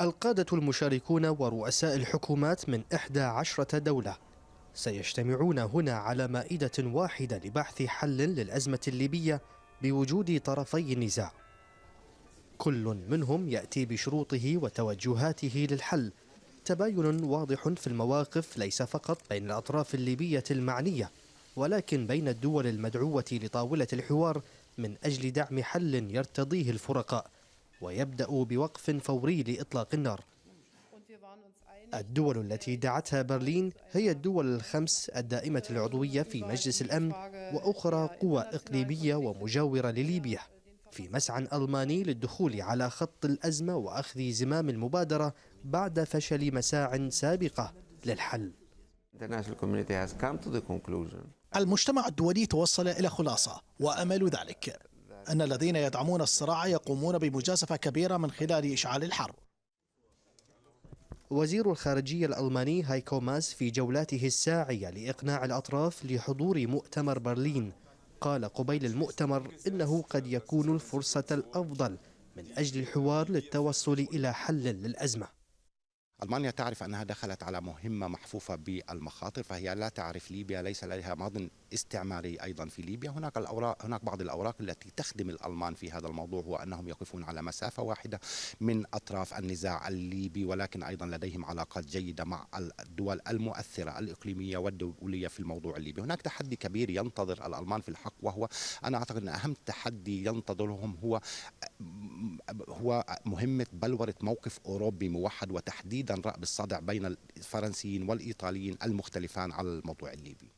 القادة المشاركون ورؤساء الحكومات من 11 دولة سيجتمعون هنا على مائدة واحدة لبحث حل للأزمة الليبية بوجود طرفي النزاع كل منهم يأتي بشروطه وتوجهاته للحل تباين واضح في المواقف ليس فقط بين الأطراف الليبية المعنية ولكن بين الدول المدعوة لطاولة الحوار من أجل دعم حل يرتضيه الفرقاء ويبدأ بوقف فوري لإطلاق النار الدول التي دعتها برلين هي الدول الخمس الدائمة العضوية في مجلس الأمن وأخرى قوى إقليمية ومجاورة لليبيا في مسعى ألماني للدخول على خط الأزمة وأخذ زمام المبادرة بعد فشل مساع سابقة للحل المجتمع الدولي توصل إلى خلاصة وأمل ذلك أن الذين يدعمون الصراع يقومون بمجازفة كبيرة من خلال إشعال الحرب وزير الخارجية الألماني هايكو ماس في جولاته الساعية لإقناع الأطراف لحضور مؤتمر برلين قال قبيل المؤتمر إنه قد يكون الفرصة الأفضل من أجل الحوار للتوصل إلى حل للأزمة ألمانيا تعرف أنها دخلت على مهمة محفوفة بالمخاطر فهي لا تعرف ليبيا ليس لديها ماض استعماري أيضا في ليبيا هناك الأوراق هناك بعض الأوراق التي تخدم الألمان في هذا الموضوع هو أنهم يقفون على مسافة واحدة من أطراف النزاع الليبي ولكن أيضا لديهم علاقات جيدة مع الدول المؤثرة الإقليمية والدولية في الموضوع الليبي هناك تحدي كبير ينتظر الألمان في الحق وهو أنا أعتقد أن أهم تحدي ينتظرهم هو هو مهمة بلورة موقف أوروبي موحد وتحديدا جدا رأب الصدع بين الفرنسيين والإيطاليين المختلفان على الموضوع الليبي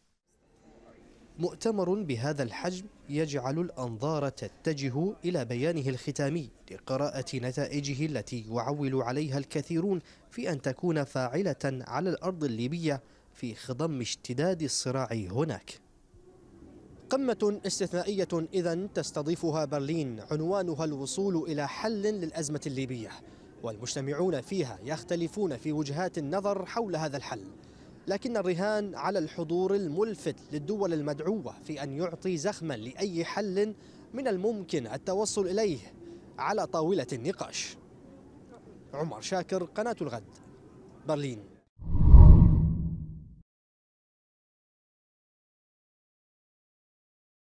مؤتمر بهذا الحجم يجعل الأنظار تتجه إلى بيانه الختامي لقراءة نتائجه التي يعول عليها الكثيرون في أن تكون فاعلة على الأرض الليبية في خضم اشتداد الصراع هناك قمة استثنائية إذا تستضيفها برلين عنوانها الوصول إلى حل للأزمة الليبية والمجتمعون فيها يختلفون في وجهات النظر حول هذا الحل لكن الرهان على الحضور الملفت للدول المدعوة في أن يعطي زخما لأي حل من الممكن التوصل إليه على طاولة النقاش عمر شاكر قناة الغد برلين